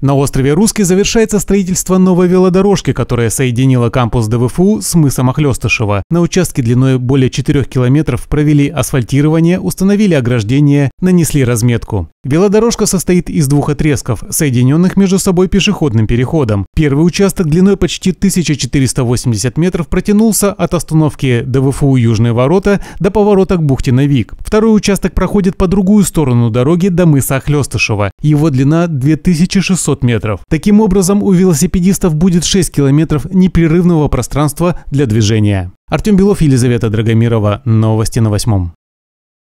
На острове Русский завершается строительство новой велодорожки, которая соединила кампус ДВФУ с мысом Охлёстышева. На участке длиной более 4 километров провели асфальтирование, установили ограждение, нанесли разметку. Велодорожка состоит из двух отрезков, соединенных между собой пешеходным переходом. Первый участок длиной почти 1480 метров протянулся от остановки ДВФУ «Южные ворота» до поворота к бухте Навик. Второй участок проходит по другую сторону дороги до мыса Охлёстышева. Его длина 2600 метров. Таким образом, у велосипедистов будет 6 километров непрерывного пространства для движения. Артем Белов, Елизавета Драгомирова. Новости на восьмом.